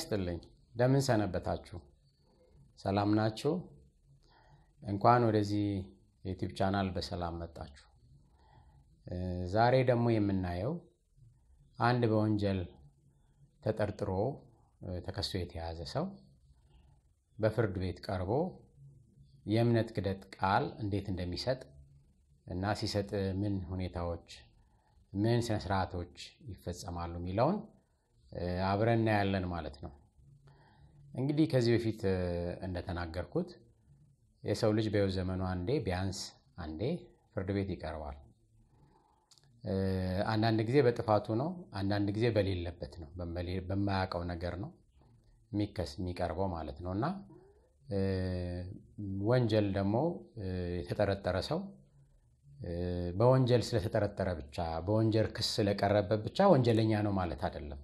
ይስጥልኝ። እንደምን ሰነበታችሁ? ሰላም ናችሁ? እንኳን ወደዚህ የዩቲዩብ ቻናል በሰላም መጣችሁ። ዛሬ ደግሞ የምናየው አንድ በወንጀል ተጠርጥሮ ተከሶ የተያዘ ሰው በፍርድ ቤት ቀርቦ የእምነት ክደት ቃል እንዴት እንደሚሰጥ እና ሲሰጥ ምን ሁኔታዎች ምን ስነስርዓቶች ይፈጸማሉ የሚለውን አብረን እናያለን ማለት ነው። እንግዲህ ከዚህ በፊት እንደተናገርኩት የሰው ልጅ በየው ዘመኑ አንዴ ቢያንስ አንዴ ፍርድ ቤት ይቀርባል። አንዳንድ ጊዜ በጥፋቱ ነው፣ አንዳንድ ጊዜ በሌለበት ነው፣ በማያውቀው ነገር ነው የሚከስ የሚቀርበው ማለት ነው እና ወንጀል ደግሞ የተጠረጠረ ሰው በወንጀል ስለተጠረጠረ ብቻ በወንጀል ክስ ስለቀረበ ብቻ ወንጀለኛ ነው ማለት አይደለም።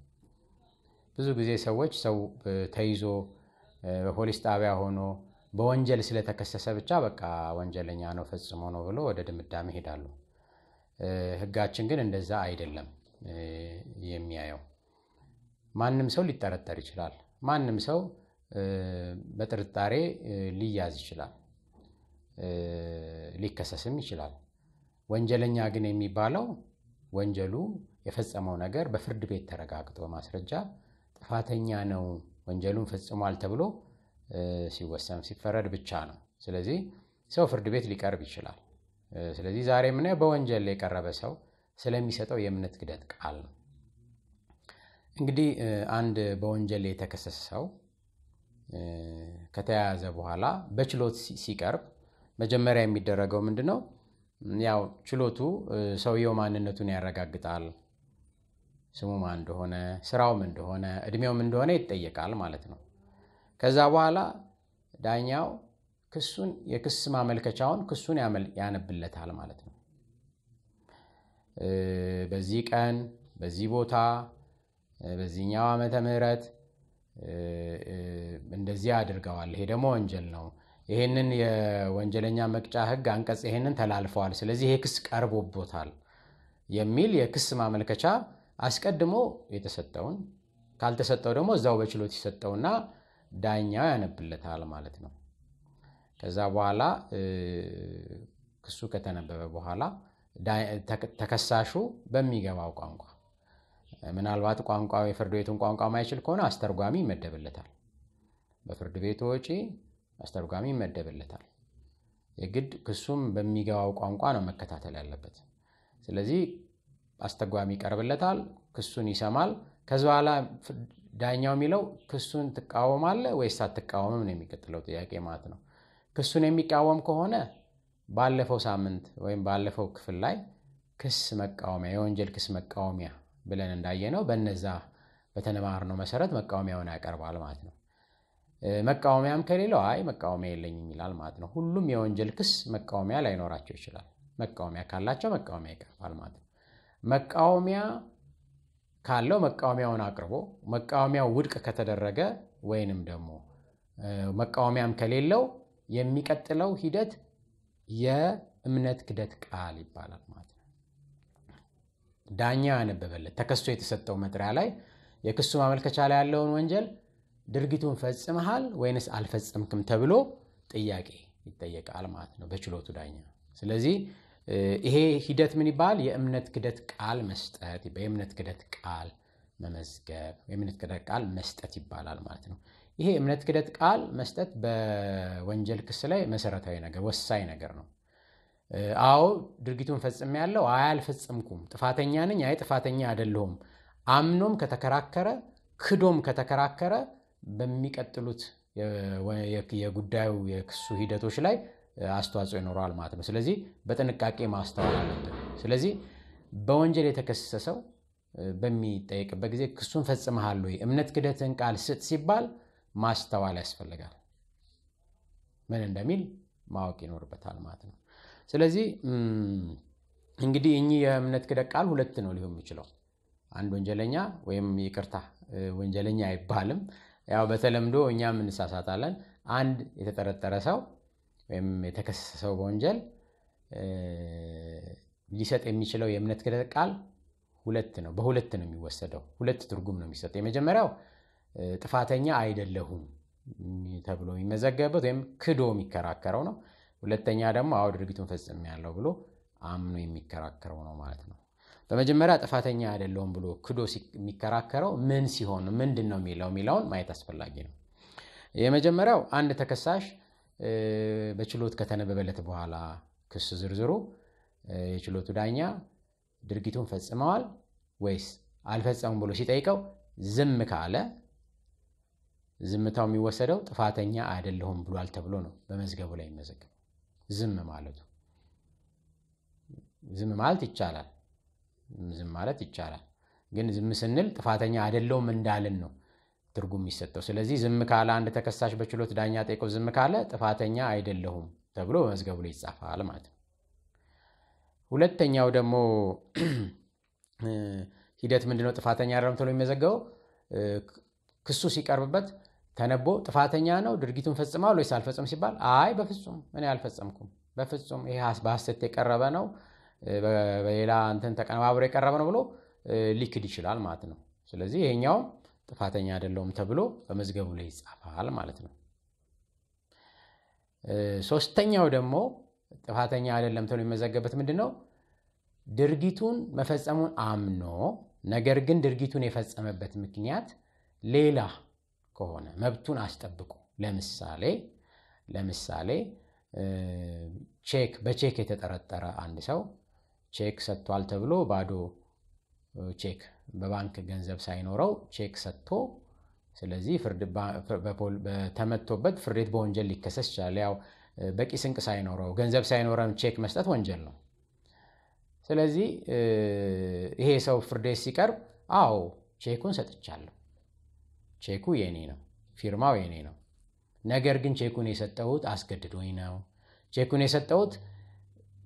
ብዙ ጊዜ ሰዎች ሰው ተይዞ በፖሊስ ጣቢያ ሆኖ በወንጀል ስለተከሰሰ ብቻ በቃ ወንጀለኛ ነው ፈጽሞ ነው ብሎ ወደ ድምዳሜ ይሄዳሉ። ህጋችን ግን እንደዛ አይደለም የሚያየው። ማንም ሰው ሊጠረጠር ይችላል። ማንም ሰው በጥርጣሬ ሊያዝ ይችላል፣ ሊከሰስም ይችላል። ወንጀለኛ ግን የሚባለው ወንጀሉ የፈጸመው ነገር በፍርድ ቤት ተረጋግጦ ማስረጃ ጥፋተኛ ነው ወንጀሉን ፈጽሟል ተብሎ ሲወሰን ሲፈረድ ብቻ ነው። ስለዚህ ሰው ፍርድ ቤት ሊቀርብ ይችላል። ስለዚህ ዛሬ የምናየው በወንጀል ላይ የቀረበ ሰው ስለሚሰጠው የእምነት ግደት ቃል ነው። እንግዲህ አንድ በወንጀል ላይ የተከሰሰ ሰው ከተያያዘ በኋላ በችሎት ሲቀርብ መጀመሪያ የሚደረገው ምንድ ነው? ያው ችሎቱ ሰውየው ማንነቱን ያረጋግጣል። ስሙም እንደሆነ ስራውም እንደሆነ እድሜውም እንደሆነ ይጠየቃል ማለት ነው። ከዛ በኋላ ዳኛው ክሱን የክስ ማመልከቻውን ክሱን ያነብለታል ማለት ነው። በዚህ ቀን በዚህ ቦታ በዚህኛው ዓመተ ምህረት እንደዚህ አድርገዋል፣ ይሄ ደግሞ ወንጀል ነው፣ ይሄንን የወንጀለኛ መቅጫ ህግ አንቀጽ ይሄንን ተላልፈዋል፣ ስለዚህ ይሄ ክስ ቀርቦቦታል የሚል የክስ ማመልከቻ አስቀድሞ የተሰጠውን ካልተሰጠው ደግሞ እዛው በችሎት ይሰጠውና ዳኛው ያነብለታል ማለት ነው። ከዛ በኋላ ክሱ ከተነበበ በኋላ ተከሳሹ በሚገባው ቋንቋ ምናልባት ቋንቋ የፍርድ ቤቱን ቋንቋ ማይችል ከሆነ አስተርጓሚ ይመደብለታል። በፍርድ ቤቱ ወጪ አስተርጓሚ ይመደብለታል። የግድ ክሱም በሚገባው ቋንቋ ነው መከታተል ያለበት። ስለዚህ አስተጓሚ ይቀርብለታል። ክሱን ይሰማል። ከዚ በኋላ ዳኛው የሚለው ክሱን ትቃወማለ ወይስ አትቃወምም ነው የሚቀጥለው ጥያቄ ማለት ነው። ክሱን የሚቃወም ከሆነ ባለፈው ሳምንት ወይም ባለፈው ክፍል ላይ ክስ መቃወሚያ የወንጀል ክስ መቃወሚያ ብለን እንዳየነው በነዛ ነው መሰረት መቃወሚያውን ያቀርባል ማለት ነው። መቃወሚያም ከሌለው አይ መቃወሚያ የለኝ ይላል ማለት ነው። ሁሉም የወንጀል ክስ መቃወሚያ ላይኖራቸው ይችላል። መቃወሚያ ካላቸው መቃወሚያ ይቀርባል ማለት ነው። መቃወሚያ ካለው መቃወሚያውን አቅርቦ መቃወሚያው ውድቅ ከተደረገ ወይንም ደግሞ መቃወሚያም ከሌለው የሚቀጥለው ሂደት የእምነት ክደት ቃል ይባላል ማለት ነው። ዳኛ ያነበበለት ተከሶ የተሰጠው መጥሪያ ላይ የክሱ ማመልከቻ ላይ ያለውን ወንጀል ድርጊቱን ፈጽመሃል ወይንስ አልፈጽምክም ተብሎ ጥያቄ ይጠየቃል ማለት ነው በችሎቱ ዳኛ ስለዚህ ይሄ ሂደት ምን ይባል የእምነት ክደት ቃል መስጠት፣ በእምነት ክደት ቃል መመዝገብ፣ የእምነት ክደት ቃል መስጠት ይባላል ማለት ነው። ይሄ የእምነት ክደት ቃል መስጠት በወንጀል ክስ ላይ መሰረታዊ ነገር ወሳኝ ነገር ነው። አዎ ድርጊቱን ፈጽም ያለው አይ አልፈጽምኩም፣ ጥፋተኛ ነኝ፣ አይ ጥፋተኛ አይደለሁም አምኖም ከተከራከረ ክዶም ከተከራከረ በሚቀጥሉት የጉዳዩ የክሱ ሂደቶች ላይ አስተዋጽኦ ይኖረዋል ማለት ነው። ስለዚህ በጥንቃቄ ማስተዋል አለብን። ስለዚህ በወንጀል የተከሰሰ ሰው በሚጠየቅበት ጊዜ ክሱን ፈጽመሃል ወይ፣ እምነት ክደትን ቃል ስጥ ሲባል ማስተዋል ያስፈልጋል። ምን እንደሚል ማወቅ ይኖርበታል ማለት ነው። ስለዚህ እንግዲህ እኚህ የእምነት ክደት ቃል ሁለት ነው ሊሆን የሚችለው። አንድ ወንጀለኛ ወይም ይቅርታ ወንጀለኛ አይባልም፣ ያው በተለምዶ እኛም እንሳሳታለን። አንድ የተጠረጠረ ሰው ወይም የተከሰሰው በወንጀል ሊሰጥ የሚችለው የእምነት ክደት ቃል ሁለት ነው። በሁለት ነው የሚወሰደው። ሁለት ትርጉም ነው የሚሰጠው። የመጀመሪያው ጥፋተኛ አይደለሁም ተብሎ የሚመዘገብበት ወይም ክዶ የሚከራከረው ነው። ሁለተኛ ደግሞ አዎ ድርጊቱን ፈጽሜያለሁ ብሎ አምኖ የሚከራከረው ነው ማለት ነው። በመጀመሪያ ጥፋተኛ አይደለሁም ብሎ ክዶ የሚከራከረው ምን ሲሆን ምንድን ነው የሚለው የሚለውን ማየት አስፈላጊ ነው። የመጀመሪያው አንድ ተከሳሽ በችሎት ከተነበበለት በኋላ ክስ ዝርዝሩ የችሎቱ ዳኛ ድርጊቱን ፈጽመዋል ወይስ አልፈጸሙም ብሎ ሲጠይቀው ዝም ካለ ዝምታው የሚወሰደው ጥፋተኛ አይደለሁም ብሏል ተብሎ ነው በመዝገቡ ላይ የሚመዘገብ ዝም ማለቱ። ዝም ማለት ይቻላል፣ ዝም ማለት ይቻላል። ግን ዝም ስንል ጥፋተኛ አይደለሁም እንዳልን ነው ትርጉም የሚሰጠው። ስለዚህ ዝም ካለ አንድ ተከሳሽ በችሎት ዳኛ ጠቆ ዝም ካለ ጥፋተኛ አይደለሁም ተብሎ በመዝገቡ ላይ ይጻፋል ማለት ነው። ሁለተኛው ደግሞ ሂደት ምንድነው? ጥፋተኛ አይደለም ተብሎ የሚመዘገበው ክሱ ሲቀርብበት ተነቦ ጥፋተኛ ነው ድርጊቱን ፈጽመዋል ወይስ አልፈጸም ሲባል አይ በፍጹም እኔ አልፈጸምኩም፣ በፍጹም ይሄ በሐሰት የቀረበ ነው፣ በሌላ እንትን ተቀነባብሮ የቀረበ ነው ብሎ ሊክድ ይችላል ማለት ነው። ስለዚህ ይሄኛውም ጥፋተኛ አይደለውም ተብሎ በመዝገቡ ላይ ይጻፋል ማለት ነው። ሶስተኛው ደግሞ ጥፋተኛ አይደለም ተብሎ የመዘገበት ምንድን ነው? ድርጊቱን መፈጸሙን አምኖ ነገር ግን ድርጊቱን የፈጸመበት ምክንያት ሌላ ከሆነ መብቱን አስጠብቆ ለምሳሌ ለምሳሌ ቼክ በቼክ የተጠረጠረ አንድ ሰው ቼክ ሰጥቷል ተብሎ ባዶ ቼክ በባንክ ገንዘብ ሳይኖረው ቼክ ሰጥቶ ስለዚህ በተመቶበት ፍርድ ቤት በወንጀል ሊከሰስ ይችላል። ያው በቂ ስንቅ ሳይኖረው ገንዘብ ሳይኖረው ቼክ መስጠት ወንጀል ነው። ስለዚህ ይሄ ሰው ፍርድ ቤት ሲቀርብ አዎ ቼኩን ሰጥቻለሁ፣ ቼኩ የኔ ነው፣ ፊርማው የኔ ነው። ነገር ግን ቼኩን የሰጠሁት አስገድዶኝ ነው። ቼኩን የሰጠሁት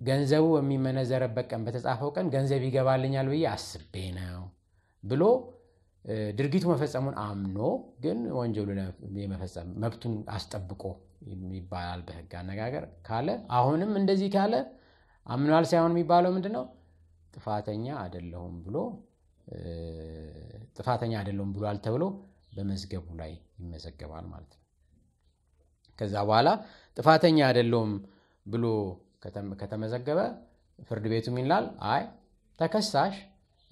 ገንዘቡ በሚመነዘረበት ቀን በተጻፈው ቀን ገንዘብ ይገባልኛል ብዬ አስቤ ነው ብሎ ድርጊቱ መፈጸሙን አምኖ ግን ወንጀሉ የመፈጸም መብቱን አስጠብቆ ይባላል በህግ አነጋገር ካለ አሁንም እንደዚህ ካለ አምኗል ሳይሆን የሚባለው ምንድ ነው? ጥፋተኛ አደለሁም ብሎ ጥፋተኛ አደለሁም ብሏል ተብሎ በመዝገቡ ላይ ይመዘገባል ማለት ነው። ከዛ በኋላ ጥፋተኛ አይደለሁም ብሎ ከተመዘገበ ፍርድ ቤቱ ይላል አይ ተከሳሽ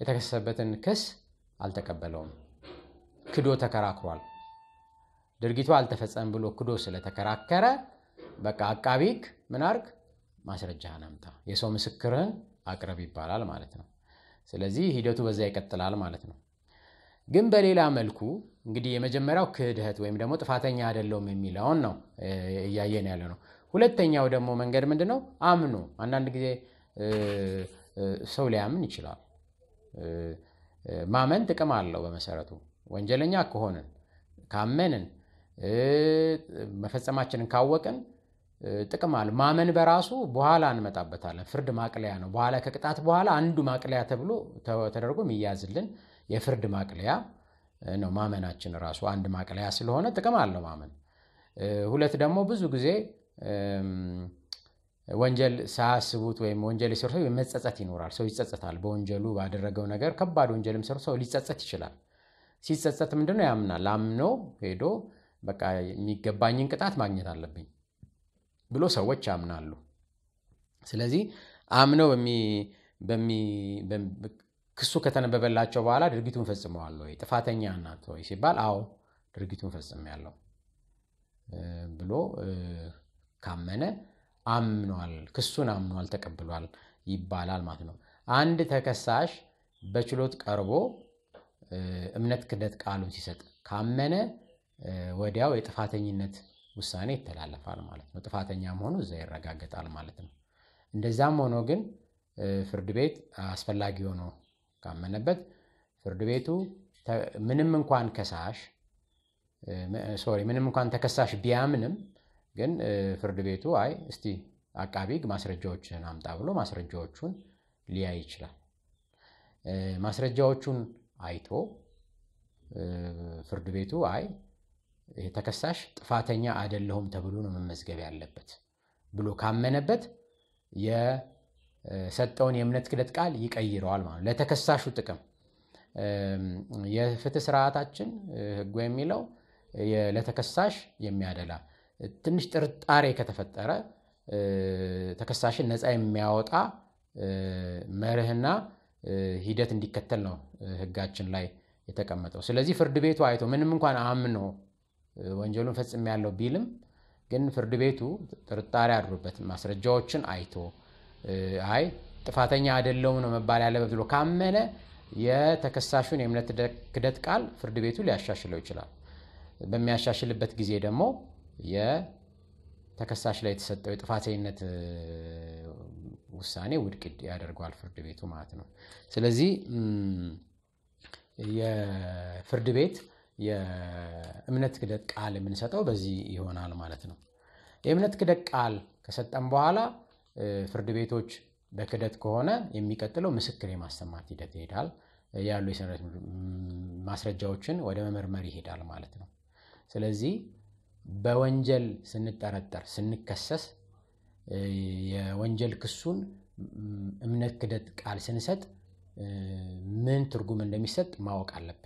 የተከሰሰበትን ክስ አልተቀበለውም። ክዶ ተከራክሯል። ድርጊቱ አልተፈጸም ብሎ ክዶ ስለተከራከረ በቃ አቃቢክ ሕግ ምን አርግ የሰው ምስክርህን አቅርብ ይባላል ማለት ነው። ስለዚህ ሂደቱ በዛ ይቀጥላል ማለት ነው። ግን በሌላ መልኩ እንግዲህ የመጀመሪያው ክህደት ወይም ደግሞ ጥፋተኛ አይደለውም የሚለውን ነው እያየን ያለ ነው። ሁለተኛው ደግሞ መንገድ ምንድን ነው? አምኖ አንዳንድ ጊዜ ሰው ሊያምን ይችላል። ማመን ጥቅም አለው። በመሰረቱ ወንጀለኛ ከሆንን ካመንን መፈጸማችንን ካወቅን ጥቅም አለ። ማመን በራሱ በኋላ እንመጣበታለን። ፍርድ ማቅለያ ነው። በኋላ ከቅጣት በኋላ አንዱ ማቅለያ ተብሎ ተደርጎ የሚያዝልን የፍርድ ማቅለያ ነው። ማመናችን ራሱ አንድ ማቅለያ ስለሆነ ጥቅም አለው ማመን። ሁለት ደግሞ ብዙ ጊዜ ወንጀል ሳያስቡት ወይም ወንጀል የሰሩ ሰው መጸጸት ይኖራል። ሰው ይጸጸታል በወንጀሉ ባደረገው ነገር። ከባድ ወንጀልም ሰሩ ሰው ሊጸጸት ይችላል። ሲጸጸት ምንድነው ያምናል። አምኖ ሄዶ በቃ የሚገባኝን ቅጣት ማግኘት አለብኝ ብሎ ሰዎች ያምናሉ። ስለዚህ አምነው ክሱ ከተነበበላቸው በኋላ ድርጊቱን ፈጽመዋል ወይ ጥፋተኛ ናት ወይ ሲባል አዎ ድርጊቱን ያለው ብሎ ካመነ አምኗል፣ ክሱን አምኗል፣ ተቀብሏል ይባላል ማለት ነው። አንድ ተከሳሽ በችሎት ቀርቦ እምነት ክደት ቃሉን ሲሰጥ ካመነ ወዲያው የጥፋተኝነት ውሳኔ ይተላለፋል ማለት ነው። ጥፋተኛ መሆኑ እዛ ይረጋገጣል ማለት ነው። እንደዛም ሆኖ ግን ፍርድ ቤት አስፈላጊ ሆኖ ካመነበት ፍርድ ቤቱ ምንም እንኳን ከሳሽ ምንም እንኳን ተከሳሽ ቢያምንም ግን ፍርድ ቤቱ አይ እስቲ አቃቢ ማስረጃዎችን አምጣ ብሎ ማስረጃዎቹን ሊያይ ይችላል። ማስረጃዎቹን አይቶ ፍርድ ቤቱ አይ ተከሳሽ ጥፋተኛ አይደለሁም ተብሎ ነው መመዝገብ ያለበት ብሎ ካመነበት የሰጠውን የእምነት ክደት ቃል ይቀይረዋል ማለት ለተከሳሹ ጥቅም የፍትህ ስርዓታችን ህጉ የሚለው ለተከሳሽ የሚያደላ ትንሽ ጥርጣሬ ከተፈጠረ ተከሳሽን ነፃ የሚያወጣ መርህና ሂደት እንዲከተል ነው ህጋችን ላይ የተቀመጠው። ስለዚህ ፍርድ ቤቱ አይቶ ምንም እንኳን አምኖ ወንጀሉን ያለው ቢልም ግን ፍርድ ቤቱ ጥርጣሬ አድሮበት ማስረጃዎችን አይቶ አይ ጥፋተኛ አደለውም ነው መባል ያለበት ብሎ ካመነ የተከሳሹን የእምነት ክደት ቃል ፍርድ ቤቱ ሊያሻሽለው ይችላል። በሚያሻሽልበት ጊዜ ደግሞ የተከሳሽ ላይ የተሰጠው የጥፋተኝነት ውሳኔ ውድቅ ያደርገዋል ፍርድ ቤቱ ማለት ነው። ስለዚህ የፍርድ ቤት የእምነት ክደት ቃል የምንሰጠው በዚህ ይሆናል ማለት ነው። የእምነት ክደት ቃል ከሰጠን በኋላ ፍርድ ቤቶች በክደት ከሆነ የሚቀጥለው ምስክር የማሰማት ሂደት ይሄዳል። ያሉ የሰነት ማስረጃዎችን ወደ መመርመር ይሄዳል ማለት ነው። ስለዚህ በወንጀል ስንጠረጠር ስንከሰስ የወንጀል ክሱን እምነት ክደት ቃል ስንሰጥ ምን ትርጉም እንደሚሰጥ ማወቅ አለብን።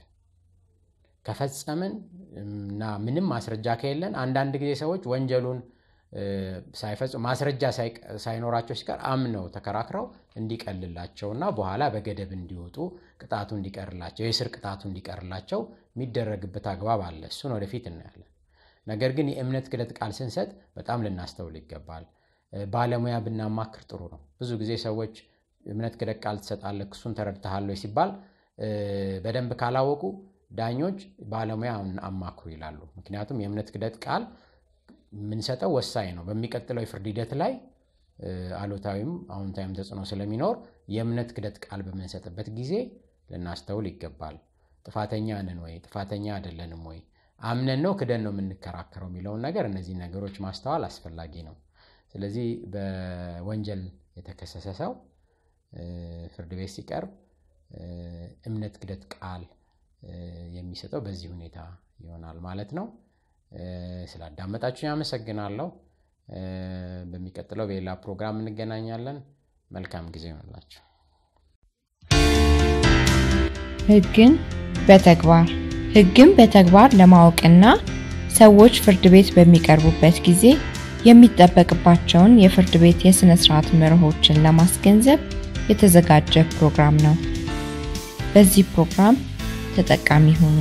ከፈጸምን እና ምንም ማስረጃ ከየለን፣ አንዳንድ ጊዜ ሰዎች ወንጀሉን ሳይፈጽሙ ማስረጃ ሳይኖራቸው ሲቀር አምነው ተከራክረው እንዲቀልላቸውና በኋላ በገደብ እንዲወጡ ቅጣቱ እንዲቀርላቸው የእስር ቅጣቱ እንዲቀርላቸው የሚደረግበት አግባብ አለ። እሱን ወደፊት እናያለን። ነገር ግን የእምነት ክለት ቃል ስንሰጥ በጣም ልናስተውል ይገባል። ባለሙያ ብናማክር ጥሩ ነው። ብዙ ጊዜ ሰዎች እምነት ክለት ቃል ትሰጣለ እሱን ተረድተሃለ ሲባል በደንብ ካላወቁ ዳኞች ባለሙያ አማክሩ ይላሉ። ምክንያቱም የእምነት ክደት ቃል የምንሰጠው ወሳኝ ነው። በሚቀጥለው የፍርድ ሂደት ላይ አሎታዊም አዎንታዊም ተጽዕኖ ስለሚኖር የእምነት ክደት ቃል በምንሰጥበት ጊዜ ልናስተውል ይገባል። ጥፋተኛ ወይ? ጥፋተኛ አደለንም ወይ? አምነን ነው ክደን ነው የምንከራከረው የሚለውን ነገር እነዚህ ነገሮች ማስተዋል አስፈላጊ ነው። ስለዚህ በወንጀል የተከሰሰ ሰው ፍርድ ቤት ሲቀርብ እምነት ክደት ቃል የሚሰጠው በዚህ ሁኔታ ይሆናል ማለት ነው። ስላዳመጣችሁ ያመሰግናለሁ በሚቀጥለው በሌላ ፕሮግራም እንገናኛለን። መልካም ጊዜ ይሆንላቸው ህግን በተግባር ህግን በተግባር ለማወቅና ሰዎች ፍርድ ቤት በሚቀርቡበት ጊዜ የሚጠበቅባቸውን የፍርድ ቤት የሥነ ሥርዓት መርሆችን ለማስገንዘብ የተዘጋጀ ፕሮግራም ነው። በዚህ ፕሮግራም ተጠቃሚ ሆኑ